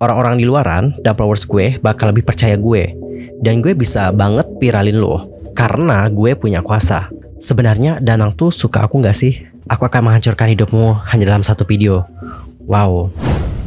orang-orang di luaran dan followers gue bakal lebih percaya gue dan gue bisa banget viralin lo karena gue punya kuasa. Sebenarnya Danang tuh suka aku nggak sih? Aku akan menghancurkan hidupmu hanya dalam satu video. Wow.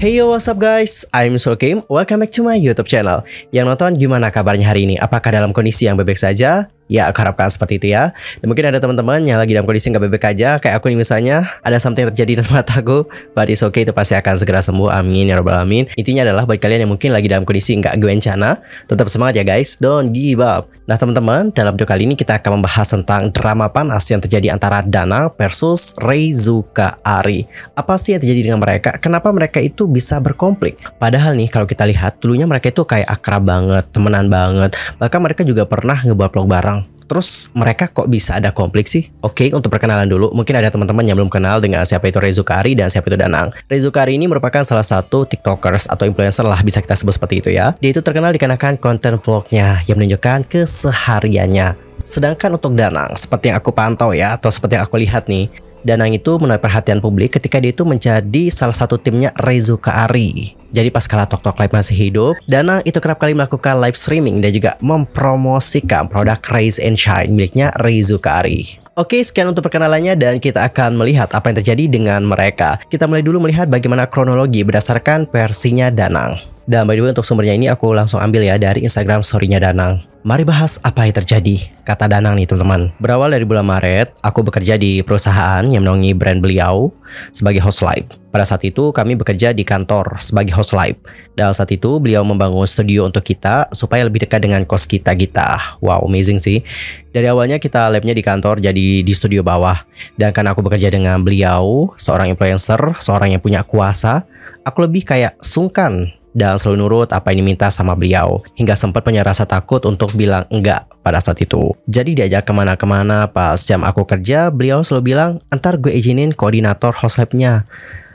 Hey yo, what's up guys? I'm Soul Kim. welcome back to my YouTube channel. Yang nonton gimana kabarnya hari ini? Apakah dalam kondisi yang bebek saja? Ya, aku harapkan seperti itu ya. Dan mungkin ada teman-teman yang lagi dalam kondisi nggak bebek aja, kayak aku nih misalnya, ada something terjadi dalam mataku, but it's okay, itu pasti akan segera sembuh. Amin, ya robbal amin. Intinya adalah buat kalian yang mungkin lagi dalam kondisi nggak bencana, tetap semangat ya guys, don't give up. Nah teman-teman, dalam video kali ini kita akan membahas tentang drama panas yang terjadi antara Dana versus Reizuka Ari. Apa sih yang terjadi dengan mereka? Kenapa mereka itu bisa berkonflik? Padahal nih, kalau kita lihat, dulunya mereka itu kayak akrab banget, temenan banget. Bahkan mereka juga pernah ngebuat vlog bareng terus mereka kok bisa ada konflik sih? Oke, okay, untuk perkenalan dulu, mungkin ada teman-teman yang belum kenal dengan siapa itu Rezukari dan siapa itu Danang. Rezukari ini merupakan salah satu TikTokers atau influencer lah bisa kita sebut seperti itu ya. Dia itu terkenal dikarenakan konten vlognya yang menunjukkan kesehariannya. Sedangkan untuk Danang, seperti yang aku pantau ya, atau seperti yang aku lihat nih, Danang itu menarik perhatian publik ketika dia itu menjadi salah satu timnya Rezuka Ari. Jadi pas kala Tok Tok Live masih hidup, Danang itu kerap kali melakukan live streaming dan juga mempromosikan produk Raise and Shine miliknya Rezuka Ari. Oke, sekian untuk perkenalannya dan kita akan melihat apa yang terjadi dengan mereka. Kita mulai dulu melihat bagaimana kronologi berdasarkan versinya Danang. Dan by the way untuk sumbernya ini aku langsung ambil ya dari Instagram storynya Danang. Mari bahas apa yang terjadi, kata Danang nih teman-teman. Berawal dari bulan Maret, aku bekerja di perusahaan yang menaungi brand beliau sebagai host live. Pada saat itu kami bekerja di kantor sebagai host live. Dan saat itu beliau membangun studio untuk kita supaya lebih dekat dengan kos kita kita. Wow, amazing sih. Dari awalnya kita labnya di kantor jadi di studio bawah. Dan karena aku bekerja dengan beliau, seorang influencer, seorang yang punya kuasa, aku lebih kayak sungkan dan selalu nurut apa yang diminta sama beliau. Hingga sempat punya rasa takut untuk bilang enggak pada saat itu. Jadi diajak kemana-kemana pas jam aku kerja, beliau selalu bilang, entar gue izinin koordinator host labnya.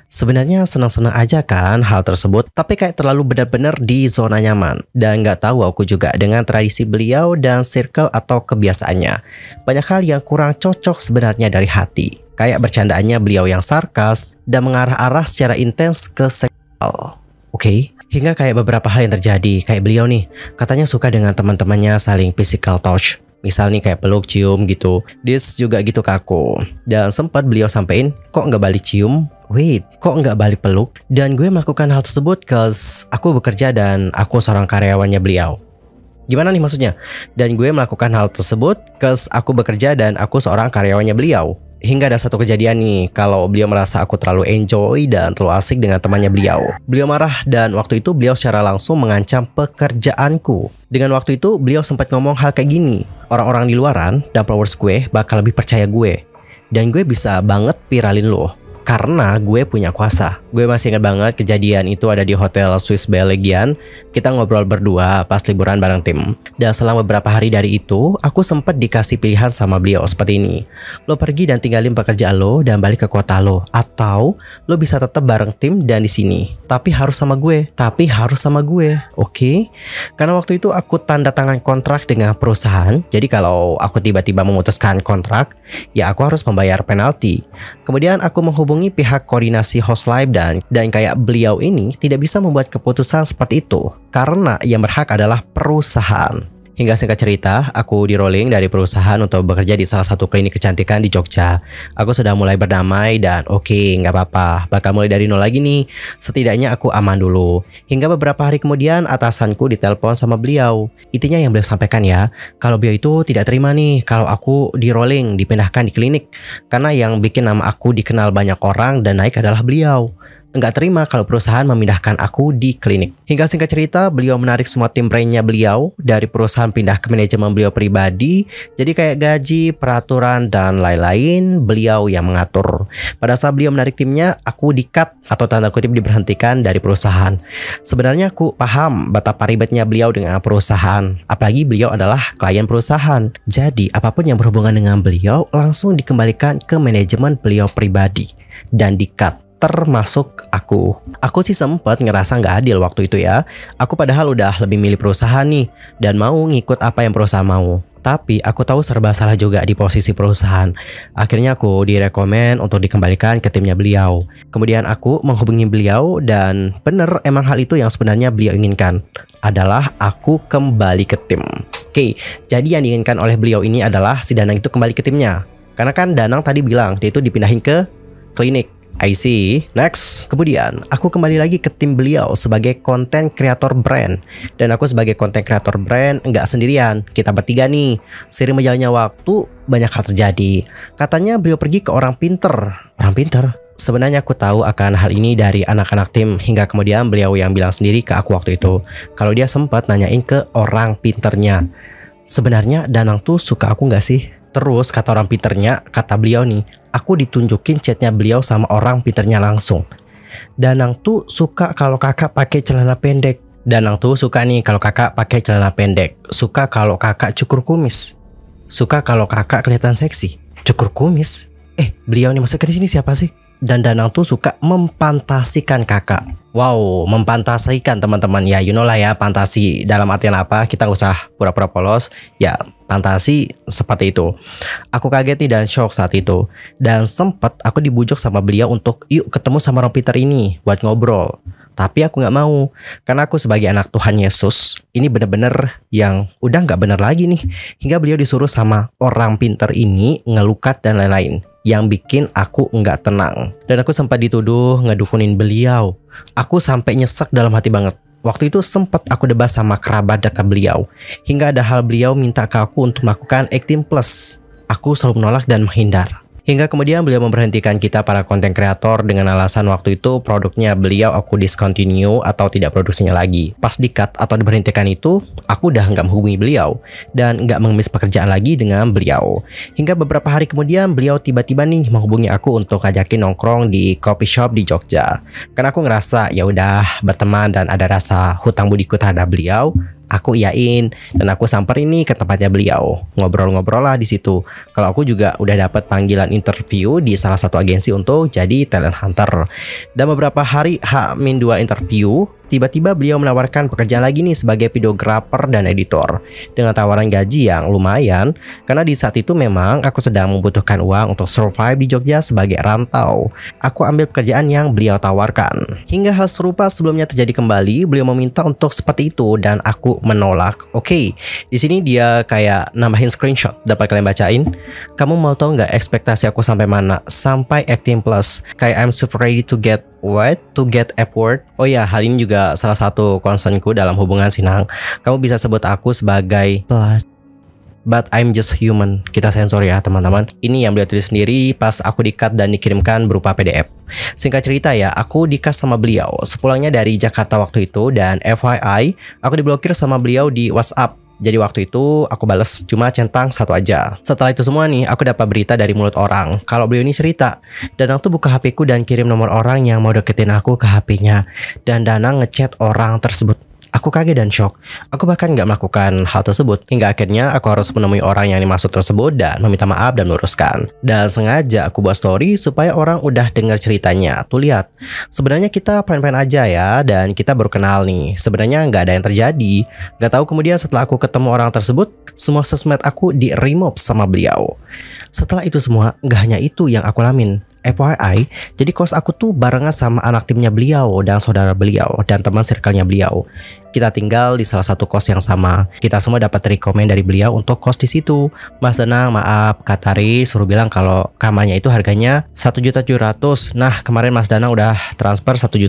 Sebenarnya senang-senang aja kan hal tersebut, tapi kayak terlalu benar-benar di zona nyaman. Dan nggak tahu aku juga dengan tradisi beliau dan circle atau kebiasaannya. Banyak hal yang kurang cocok sebenarnya dari hati. Kayak bercandaannya beliau yang sarkas dan mengarah-arah secara intens ke seksual. Oke, okay? Hingga kayak beberapa hal yang terjadi, kayak beliau nih, katanya suka dengan teman-temannya saling physical touch. Misal nih kayak peluk cium gitu. Dis juga gitu kaku Dan sempat beliau sampein, kok nggak balik cium? Wait, kok nggak balik peluk? Dan gue melakukan hal tersebut cause aku bekerja dan aku seorang karyawannya beliau. Gimana nih maksudnya? Dan gue melakukan hal tersebut cause aku bekerja dan aku seorang karyawannya beliau. Hingga ada satu kejadian nih, kalau beliau merasa aku terlalu enjoy dan terlalu asik dengan temannya beliau. Beliau marah dan waktu itu beliau secara langsung mengancam pekerjaanku. Dengan waktu itu beliau sempat ngomong hal kayak gini, orang-orang di luaran dan followers gue bakal lebih percaya gue. Dan gue bisa banget viralin loh karena gue punya kuasa. Gue masih ingat banget kejadian itu ada di Hotel Swiss Belgian. Kita ngobrol berdua pas liburan bareng tim. Dan selama beberapa hari dari itu, aku sempat dikasih pilihan sama beliau seperti ini. Lo pergi dan tinggalin pekerjaan lo dan balik ke kota lo. Atau lo bisa tetap bareng tim dan di sini. Tapi harus sama gue. Tapi harus sama gue. Oke? Okay? Karena waktu itu aku tanda tangan kontrak dengan perusahaan. Jadi kalau aku tiba-tiba memutuskan kontrak, ya aku harus membayar penalti. Kemudian aku menghubungi menghubungi pihak koordinasi host live dan dan kayak beliau ini tidak bisa membuat keputusan seperti itu karena yang berhak adalah perusahaan. Hingga singkat cerita, aku di rolling dari perusahaan untuk bekerja di salah satu klinik kecantikan di Jogja. Aku sudah mulai berdamai dan oke, okay, nggak apa-apa. Bakal mulai dari nol lagi nih. Setidaknya aku aman dulu. Hingga beberapa hari kemudian, atasanku ditelepon sama beliau. Intinya yang beliau sampaikan ya, kalau beliau itu tidak terima nih kalau aku di rolling, dipindahkan di klinik. Karena yang bikin nama aku dikenal banyak orang dan naik adalah beliau nggak terima kalau perusahaan memindahkan aku di klinik. Hingga singkat cerita, beliau menarik semua tim brandnya beliau dari perusahaan pindah ke manajemen beliau pribadi. Jadi kayak gaji, peraturan, dan lain-lain beliau yang mengatur. Pada saat beliau menarik timnya, aku di-cut atau tanda kutip diberhentikan dari perusahaan. Sebenarnya aku paham betapa ribetnya beliau dengan perusahaan, apalagi beliau adalah klien perusahaan. Jadi apapun yang berhubungan dengan beliau langsung dikembalikan ke manajemen beliau pribadi dan di-cut termasuk aku. Aku sih sempat ngerasa nggak adil waktu itu ya. Aku padahal udah lebih milih perusahaan nih dan mau ngikut apa yang perusahaan mau. Tapi aku tahu serba salah juga di posisi perusahaan. Akhirnya aku direkomen untuk dikembalikan ke timnya beliau. Kemudian aku menghubungi beliau dan bener emang hal itu yang sebenarnya beliau inginkan adalah aku kembali ke tim. Oke, jadi yang diinginkan oleh beliau ini adalah si Danang itu kembali ke timnya. Karena kan Danang tadi bilang dia itu dipindahin ke klinik I see. Next. Kemudian, aku kembali lagi ke tim beliau sebagai konten kreator brand. Dan aku sebagai konten kreator brand nggak sendirian. Kita bertiga nih. Sering menjalannya waktu, banyak hal terjadi. Katanya beliau pergi ke orang pinter. Orang pinter? Sebenarnya aku tahu akan hal ini dari anak-anak tim hingga kemudian beliau yang bilang sendiri ke aku waktu itu. Kalau dia sempat nanyain ke orang pinternya. Sebenarnya Danang tuh suka aku nggak sih? Terus kata orang pinternya, kata beliau nih, aku ditunjukin chatnya beliau sama orang pinternya langsung. Danang tuh suka kalau kakak pakai celana pendek. Danang tuh suka nih kalau kakak pakai celana pendek. Suka kalau kakak cukur kumis. Suka kalau kakak kelihatan seksi. Cukur kumis? Eh, beliau nih masuk ke sini siapa sih? dan Danang tuh suka memfantasikan kakak. Wow, mempantasikan teman-teman ya, you know lah ya, fantasi dalam artian apa? Kita usah pura-pura polos, ya fantasi seperti itu. Aku kaget nih dan shock saat itu. Dan sempat aku dibujuk sama beliau untuk yuk ketemu sama orang Peter ini buat ngobrol. Tapi aku nggak mau, karena aku sebagai anak Tuhan Yesus, ini bener-bener yang udah nggak bener lagi nih. Hingga beliau disuruh sama orang pinter ini ngelukat dan lain-lain yang bikin aku nggak tenang. Dan aku sempat dituduh ngedukunin beliau. Aku sampai nyesek dalam hati banget. Waktu itu sempat aku debat sama kerabat dekat beliau. Hingga ada hal beliau minta ke aku untuk melakukan acting plus. Aku selalu menolak dan menghindar. Hingga kemudian beliau memberhentikan kita para konten kreator dengan alasan waktu itu produknya beliau aku discontinue atau tidak produksinya lagi. Pas di-cut atau diberhentikan itu, aku udah nggak menghubungi beliau dan nggak mengemis pekerjaan lagi dengan beliau. Hingga beberapa hari kemudian beliau tiba-tiba nih menghubungi aku untuk ngajakin nongkrong di coffee shop di Jogja. Karena aku ngerasa ya udah berteman dan ada rasa hutang budiku terhadap beliau, aku iain dan aku samperin nih ke tempatnya beliau ngobrol-ngobrol lah di situ kalau aku juga udah dapat panggilan interview di salah satu agensi untuk jadi talent hunter dan beberapa hari H-2 interview Tiba-tiba beliau menawarkan pekerjaan lagi nih sebagai videographer dan editor dengan tawaran gaji yang lumayan karena di saat itu memang aku sedang membutuhkan uang untuk survive di Jogja sebagai rantau. Aku ambil pekerjaan yang beliau tawarkan. Hingga hal serupa sebelumnya terjadi kembali, beliau meminta untuk seperti itu dan aku menolak. Oke, okay, di sini dia kayak nambahin screenshot dapat kalian bacain. Kamu mau tahu nggak ekspektasi aku sampai mana? Sampai acting plus. Kayak I'm super ready to get what? To get upward. Oh ya, hal ini juga juga salah satu concernku dalam hubungan Sinang. Kamu bisa sebut aku sebagai but I'm just human. Kita sensor ya teman-teman. Ini yang beliau tulis sendiri pas aku dikat dan dikirimkan berupa PDF. Singkat cerita ya, aku dikas sama beliau. Sepulangnya dari Jakarta waktu itu dan FYI, aku diblokir sama beliau di WhatsApp jadi waktu itu aku bales cuma centang satu aja. Setelah itu semua nih, aku dapat berita dari mulut orang. Kalau beliau ini cerita, Danang tuh buka HP ku dan kirim nomor orang yang mau deketin aku ke HP-nya. Dan Danang ngechat orang tersebut. Aku kaget dan shock. Aku bahkan gak melakukan hal tersebut hingga akhirnya aku harus menemui orang yang dimaksud tersebut dan meminta maaf dan meluruskan. Dan sengaja aku buat story supaya orang udah dengar ceritanya. Tuh lihat, sebenarnya kita plan-plan aja ya dan kita baru kenal nih. Sebenarnya gak ada yang terjadi. Gak tahu kemudian setelah aku ketemu orang tersebut, semua sosmed aku di remove sama beliau. Setelah itu semua, gak hanya itu yang aku lamin. FYI, jadi kos aku tuh barengan sama anak timnya beliau dan saudara beliau dan teman circle beliau. Kita tinggal di salah satu kos yang sama. Kita semua dapat rekomend dari beliau untuk kos di situ. Mas Denang, maaf, Katari suruh bilang kalau kamarnya itu harganya 1.700. Nah, kemarin Mas Danang udah transfer 1.500.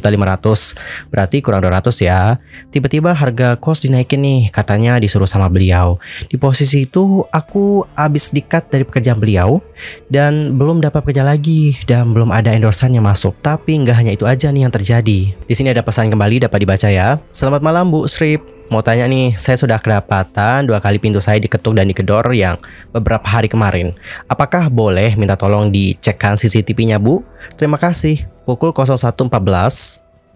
Berarti kurang 200 ya. Tiba-tiba harga kos dinaikin nih, katanya disuruh sama beliau. Di posisi itu aku habis dikat dari pekerjaan beliau dan belum dapat kerja lagi dan belum ada endorsan yang masuk. Tapi nggak hanya itu aja nih yang terjadi. Di sini ada pesan kembali dapat dibaca ya. Selamat malam Bu Srip. Mau tanya nih, saya sudah kedapatan dua kali pintu saya diketuk dan dikedor yang beberapa hari kemarin. Apakah boleh minta tolong dicekkan CCTV-nya Bu? Terima kasih. Pukul 01.14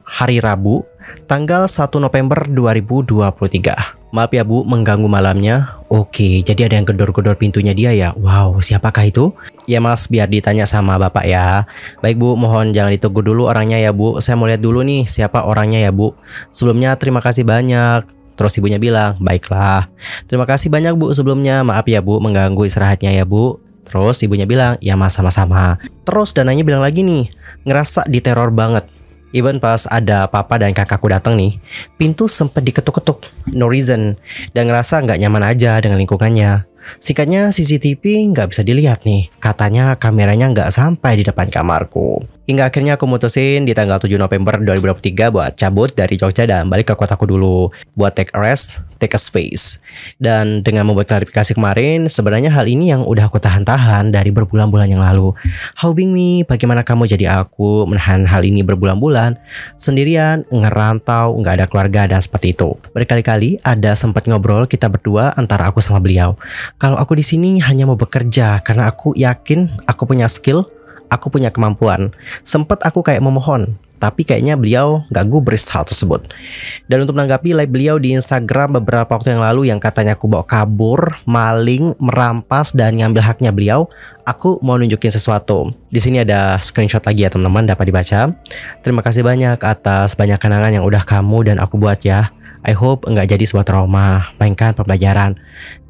hari Rabu tanggal 1 November 2023. Maaf ya bu, mengganggu malamnya. Oke, jadi ada yang gedor-gedor pintunya dia ya. Wow, siapakah itu? Ya mas, biar ditanya sama bapak ya. Baik bu, mohon jangan ditunggu dulu orangnya ya bu. Saya mau lihat dulu nih siapa orangnya ya bu. Sebelumnya terima kasih banyak. Terus ibunya bilang, baiklah. Terima kasih banyak bu sebelumnya. Maaf ya bu, mengganggu istirahatnya ya bu. Terus ibunya bilang, ya mas sama-sama. Terus dananya bilang lagi nih, ngerasa diteror banget even pas ada papa dan kakakku datang nih, pintu sempat diketuk-ketuk, no reason, dan ngerasa nggak nyaman aja dengan lingkungannya. Singkatnya CCTV nggak bisa dilihat nih, katanya kameranya nggak sampai di depan kamarku. Hingga akhirnya aku mutusin di tanggal 7 November 2023 buat cabut dari Jogja dan balik ke kotaku dulu buat take a rest, take a space. Dan dengan membuat klarifikasi kemarin, sebenarnya hal ini yang udah aku tahan-tahan dari berbulan-bulan yang lalu. How being me, bagaimana kamu jadi aku menahan hal ini berbulan-bulan, sendirian, ngerantau, nggak ada keluarga dan seperti itu. Berkali-kali ada sempat ngobrol kita berdua antara aku sama beliau. Kalau aku di sini hanya mau bekerja karena aku yakin aku punya skill aku punya kemampuan. Sempat aku kayak memohon, tapi kayaknya beliau gak gubris hal tersebut. Dan untuk menanggapi live beliau di Instagram beberapa waktu yang lalu yang katanya aku bawa kabur, maling, merampas, dan ngambil haknya beliau, aku mau nunjukin sesuatu. Di sini ada screenshot lagi ya teman-teman, dapat dibaca. Terima kasih banyak atas banyak kenangan yang udah kamu dan aku buat ya. I hope nggak jadi sebuah trauma, mainkan pembelajaran.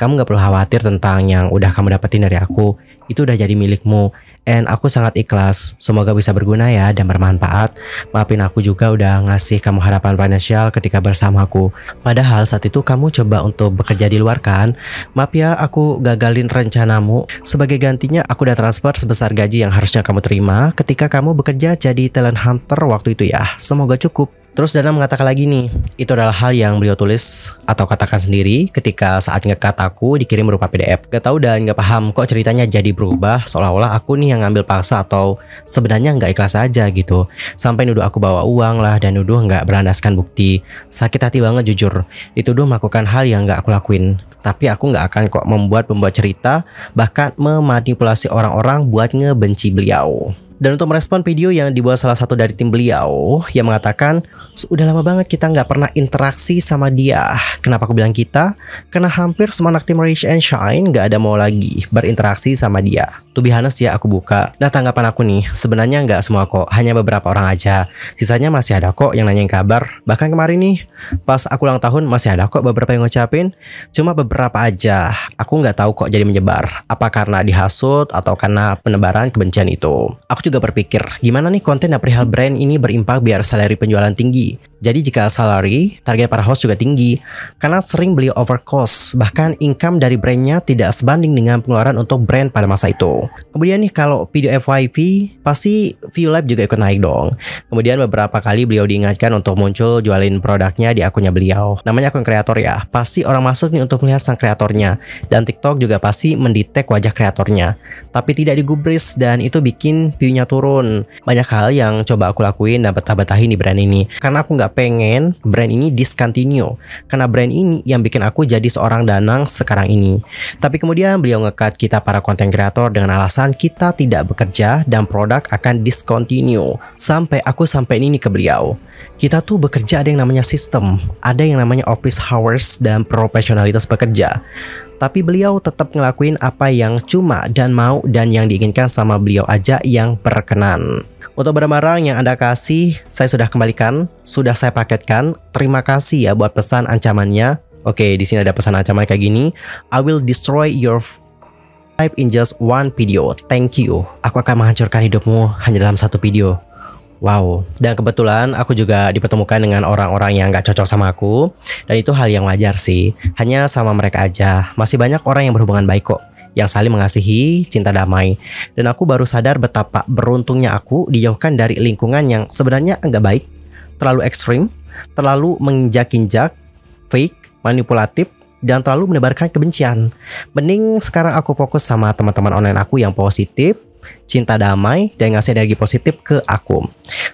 Kamu nggak perlu khawatir tentang yang udah kamu dapetin dari aku, itu udah jadi milikmu. And aku sangat ikhlas, semoga bisa berguna ya dan bermanfaat. Maafin aku juga udah ngasih kamu harapan finansial ketika bersamaku. Padahal saat itu kamu coba untuk bekerja di luar kan? Maaf ya, aku gagalin rencanamu. Sebagai gantinya, aku udah transfer sebesar gaji yang harusnya kamu terima ketika kamu bekerja jadi talent hunter waktu itu ya. Semoga cukup. Terus Dana mengatakan lagi nih, itu adalah hal yang beliau tulis atau katakan sendiri ketika saat ngekataku dikirim berupa PDF. Gak tau dan gak paham kok ceritanya jadi berubah seolah-olah aku nih yang ngambil paksa atau sebenarnya nggak ikhlas aja gitu. Sampai nuduh aku bawa uang lah dan nuduh nggak berlandaskan bukti. Sakit hati banget jujur, dituduh melakukan hal yang nggak aku lakuin. Tapi aku nggak akan kok membuat pembuat cerita bahkan memanipulasi orang-orang buat ngebenci beliau. Dan untuk merespon video yang dibuat salah satu dari tim beliau yang mengatakan Udah lama banget kita nggak pernah interaksi sama dia. Ah, kenapa aku bilang kita? Karena hampir semua anak tim Rage and Shine nggak ada mau lagi berinteraksi sama dia. To be honest ya aku buka. Nah tanggapan aku nih, sebenarnya nggak semua kok, hanya beberapa orang aja. Sisanya masih ada kok yang nanyain kabar. Bahkan kemarin nih, pas aku ulang tahun masih ada kok beberapa yang ngucapin. Cuma beberapa aja. Aku nggak tahu kok jadi menyebar. Apa karena dihasut atau karena penebaran kebencian itu. Aku juga berpikir, gimana nih konten dan perihal brand ini berimpak biar salary penjualan tinggi tinggi jadi jika salary, target para host juga tinggi karena sering beli over cost, bahkan income dari brandnya tidak sebanding dengan pengeluaran untuk brand pada masa itu. Kemudian nih kalau video FYP, pasti view live juga ikut naik dong. Kemudian beberapa kali beliau diingatkan untuk muncul jualin produknya di akunnya beliau. Namanya akun kreator ya, pasti orang masuk nih untuk melihat sang kreatornya. Dan TikTok juga pasti mendetek wajah kreatornya. Tapi tidak digubris dan itu bikin view-nya turun. Banyak hal yang coba aku lakuin dan betah-betahin di brand ini. Karena aku nggak pengen brand ini discontinue karena brand ini yang bikin aku jadi seorang danang sekarang ini. Tapi kemudian beliau ngekat kita para konten kreator dengan alasan kita tidak bekerja dan produk akan discontinue. Sampai aku sampai ini ke beliau. Kita tuh bekerja ada yang namanya sistem, ada yang namanya office hours dan profesionalitas bekerja tapi beliau tetap ngelakuin apa yang cuma dan mau dan yang diinginkan sama beliau aja yang berkenan. Untuk barang-barang yang Anda kasih, saya sudah kembalikan, sudah saya paketkan. Terima kasih ya buat pesan ancamannya. Oke, di sini ada pesan ancaman kayak gini. I will destroy your life in just one video. Thank you. Aku akan menghancurkan hidupmu hanya dalam satu video. Wow. Dan kebetulan aku juga dipertemukan dengan orang-orang yang gak cocok sama aku. Dan itu hal yang wajar sih. Hanya sama mereka aja. Masih banyak orang yang berhubungan baik kok yang saling mengasihi, cinta damai. Dan aku baru sadar betapa beruntungnya aku dijauhkan dari lingkungan yang sebenarnya enggak baik, terlalu ekstrim, terlalu menginjak-injak, fake, manipulatif, dan terlalu menebarkan kebencian. Mending sekarang aku fokus sama teman-teman online aku yang positif, cinta damai, dan ngasih energi positif ke aku.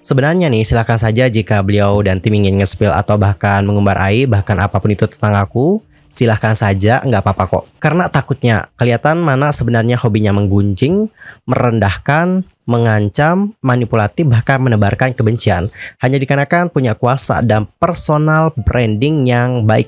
Sebenarnya nih, silahkan saja jika beliau dan tim ingin nge atau bahkan mengumbar air, bahkan apapun itu tentang aku, silahkan saja, nggak apa-apa kok. Karena takutnya kelihatan mana sebenarnya hobinya menggunjing, merendahkan, mengancam, manipulatif, bahkan menebarkan kebencian. Hanya dikarenakan punya kuasa dan personal branding yang baik.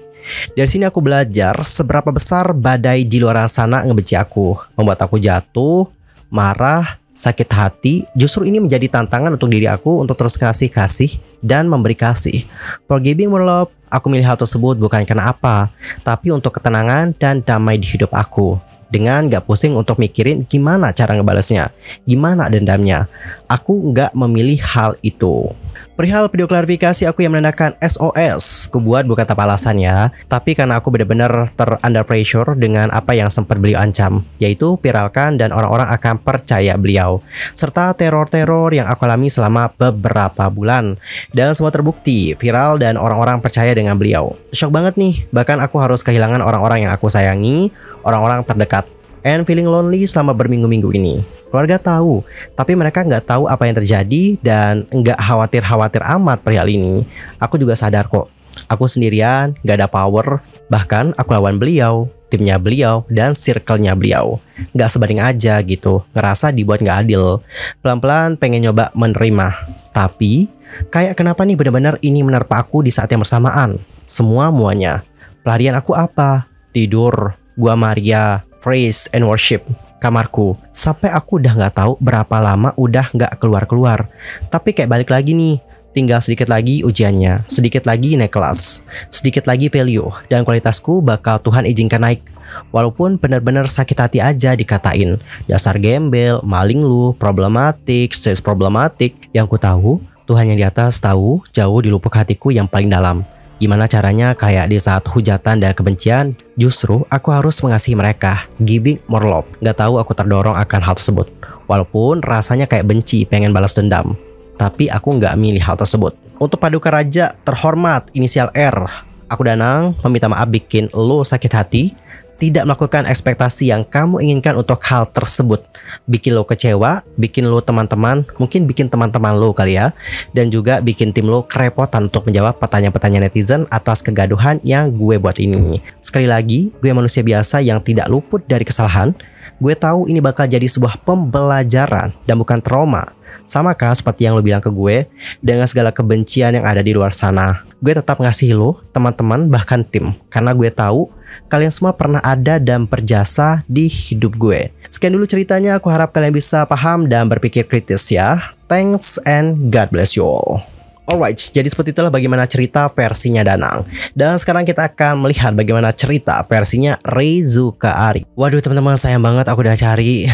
Dari sini aku belajar seberapa besar badai di luar sana ngebenci aku, membuat aku jatuh, marah, sakit hati, justru ini menjadi tantangan untuk diri aku untuk terus kasih kasih dan memberi kasih. Forgiving more love, Aku milih hal tersebut bukan karena apa, tapi untuk ketenangan dan damai di hidup aku. Dengan gak pusing untuk mikirin gimana cara ngebalesnya, gimana dendamnya. Aku gak memilih hal itu. Perihal video klarifikasi aku yang menandakan SOS, kubuat bukan tanpa alasan ya, tapi karena aku benar-benar ter under pressure dengan apa yang sempat beliau ancam, yaitu viralkan dan orang-orang akan percaya beliau, serta teror-teror yang aku alami selama beberapa bulan. Dan semua terbukti, viral dan orang-orang percaya dengan beliau. Shock banget nih, bahkan aku harus kehilangan orang-orang yang aku sayangi, orang-orang terdekat and feeling lonely selama berminggu-minggu ini. Keluarga tahu, tapi mereka nggak tahu apa yang terjadi dan nggak khawatir-khawatir amat perihal ini. Aku juga sadar kok, aku sendirian, nggak ada power, bahkan aku lawan beliau, timnya beliau, dan circle-nya beliau. Nggak sebanding aja gitu, ngerasa dibuat nggak adil. Pelan-pelan pengen nyoba menerima, tapi kayak kenapa nih benar-benar ini menerpa aku di saat yang bersamaan. Semua muanya. Pelarian aku apa? Tidur, gua Maria, praise and worship kamarku sampai aku udah nggak tahu berapa lama udah nggak keluar keluar tapi kayak balik lagi nih tinggal sedikit lagi ujiannya, sedikit lagi naik kelas, sedikit lagi value, dan kualitasku bakal Tuhan izinkan naik. Walaupun benar-benar sakit hati aja dikatain, dasar gembel, maling lu, problematik, stress problematik, yang ku tahu, Tuhan yang di atas tahu jauh di lubuk hatiku yang paling dalam. Gimana caranya kayak di saat hujatan dan kebencian, justru aku harus mengasihi mereka, giving more love. Gak tahu aku terdorong akan hal tersebut. Walaupun rasanya kayak benci, pengen balas dendam. Tapi aku gak milih hal tersebut. Untuk paduka raja terhormat, inisial R. Aku danang meminta maaf bikin lo sakit hati tidak melakukan ekspektasi yang kamu inginkan untuk hal tersebut. Bikin lo kecewa, bikin lo teman-teman, mungkin bikin teman-teman lo kali ya, dan juga bikin tim lo kerepotan untuk menjawab pertanyaan-pertanyaan netizen atas kegaduhan yang gue buat ini. Sekali lagi, gue manusia biasa yang tidak luput dari kesalahan, Gue tahu ini bakal jadi sebuah pembelajaran dan bukan trauma. Sama kah seperti yang lo bilang ke gue dengan segala kebencian yang ada di luar sana. Gue tetap ngasih lo, teman-teman, bahkan tim. Karena gue tahu kalian semua pernah ada dan berjasa di hidup gue. Sekian dulu ceritanya, aku harap kalian bisa paham dan berpikir kritis ya. Thanks and God bless you all. Alright, jadi seperti itulah bagaimana cerita versinya Danang. Dan sekarang kita akan melihat bagaimana cerita versinya Rezuka Ari. Waduh teman-teman sayang banget aku udah cari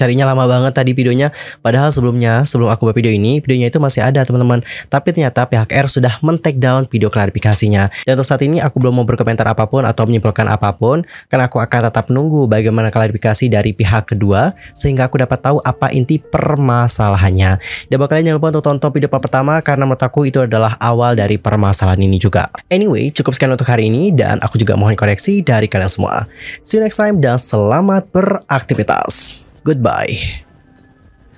carinya lama banget tadi videonya. Padahal sebelumnya, sebelum aku buat video ini, videonya itu masih ada teman-teman. Tapi ternyata pihak R sudah men-take down video klarifikasinya. Dan untuk saat ini aku belum mau berkomentar apapun atau menyimpulkan apapun, karena aku akan tetap menunggu bagaimana klarifikasi dari pihak kedua, sehingga aku dapat tahu apa inti permasalahannya. Dan buat kalian jangan lupa untuk tonton video pertama, karena menurut aku itu adalah awal dari permasalahan ini juga. Anyway, cukup sekian untuk hari ini, dan aku juga mohon koreksi dari kalian semua. See you next time, dan selamat beraktivitas. Goodbye.